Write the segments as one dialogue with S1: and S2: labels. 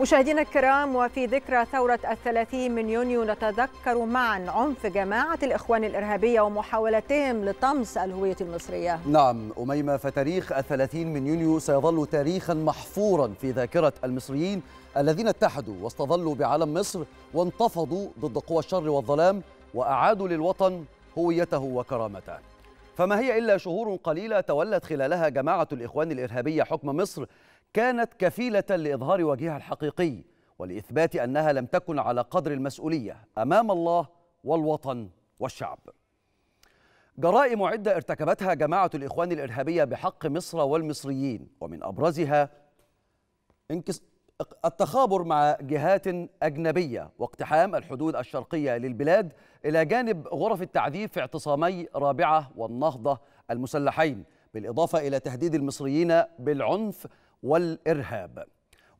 S1: مشاهدينا الكرام وفي ذكرى ثورة الثلاثين من يونيو نتذكر معا عنف جماعة الإخوان الإرهابية ومحاولتهم لطمس الهوية المصرية نعم أميمة فتاريخ الثلاثين من يونيو سيظل تاريخا محفورا في ذاكرة المصريين الذين اتحدوا واستظلوا بعلم مصر وانتفضوا ضد قوى الشر والظلام وأعادوا للوطن هويته وكرامته فما هي إلا شهور قليلة تولت خلالها جماعة الإخوان الإرهابية حكم مصر كانت كفيلة لإظهار وجهها الحقيقي ولإثبات أنها لم تكن على قدر المسؤولية أمام الله والوطن والشعب جرائم عدة ارتكبتها جماعة الإخوان الإرهابية بحق مصر والمصريين ومن أبرزها انكس التخابر مع جهات أجنبية واقتحام الحدود الشرقية للبلاد إلى جانب غرف التعذيب في اعتصامي رابعة والنهضة المسلحين بالإضافة إلى تهديد المصريين بالعنف والإرهاب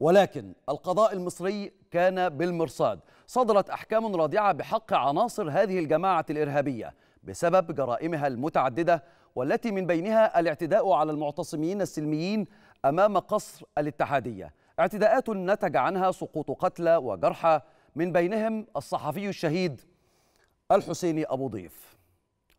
S1: ولكن القضاء المصري كان بالمرصاد صدرت أحكام رادعة بحق عناصر هذه الجماعة الإرهابية بسبب جرائمها المتعددة والتي من بينها الاعتداء على المعتصمين السلميين أمام قصر الاتحادية اعتداءات نتج عنها سقوط قتلى وجرحى من بينهم الصحفي الشهيد الحسيني أبو ضيف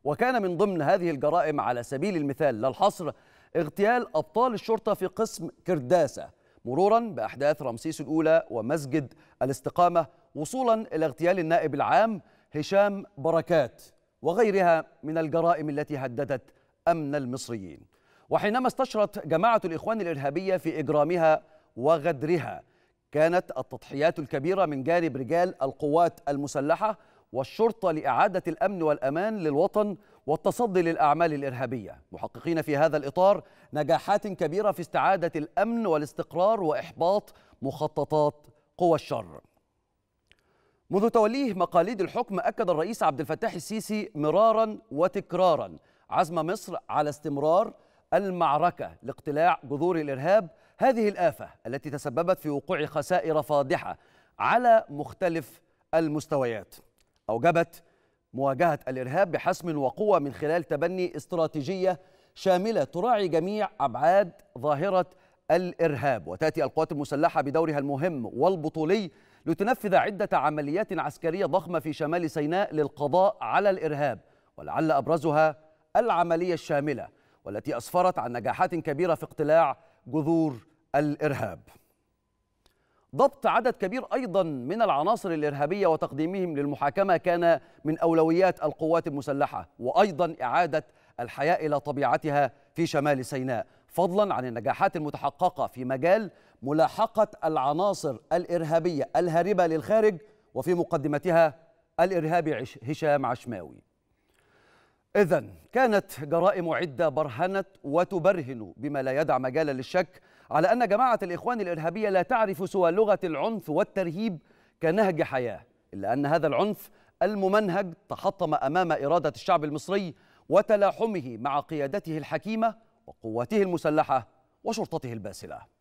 S1: وكان من ضمن هذه الجرائم على سبيل المثال لا الحصر اغتيال أبطال الشرطة في قسم كرداسة مرورا بأحداث رمسيس الأولى ومسجد الاستقامة وصولا إلى اغتيال النائب العام هشام بركات وغيرها من الجرائم التي هددت أمن المصريين وحينما استشرت جماعة الإخوان الإرهابية في إجرامها وغدرها كانت التضحيات الكبيرة من جانب رجال القوات المسلحة والشرطة لإعادة الأمن والأمان للوطن والتصدي للأعمال الإرهابية محققين في هذا الإطار نجاحات كبيرة في استعادة الأمن والاستقرار وإحباط مخططات قوى الشر منذ توليه مقاليد الحكم أكد الرئيس عبد الفتاح السيسي مرارا وتكرارا عزم مصر على استمرار المعركة لاقتلاع جذور الإرهاب هذه الآفة التي تسببت في وقوع خسائر فاضحة على مختلف المستويات أوجبت مواجهة الإرهاب بحسم وقوة من خلال تبني استراتيجية شاملة تراعي جميع أبعاد ظاهرة الإرهاب وتأتي القوات المسلحة بدورها المهم والبطولي لتنفذ عدة عمليات عسكرية ضخمة في شمال سيناء للقضاء على الإرهاب ولعل أبرزها العملية الشاملة والتي أسفرت عن نجاحات كبيرة في اقتلاع جذور الارهاب ضبط عدد كبير ايضا من العناصر الارهابيه وتقديمهم للمحاكمه كان من اولويات القوات المسلحه وايضا اعاده الحياه الى طبيعتها في شمال سيناء فضلا عن النجاحات المتحققه في مجال ملاحقه العناصر الارهابيه الهاربه للخارج وفي مقدمتها الارهابي هشام عشماوي اذا كانت جرائم عده برهنت وتبرهن بما لا يدع مجالا للشك على أن جماعة الإخوان الإرهابية لا تعرف سوى لغة العنف والترهيب كنهج حياة إلا أن هذا العنف الممنهج تحطم أمام إرادة الشعب المصري وتلاحمه مع قيادته الحكيمة وقواته المسلحة وشرطته الباسلة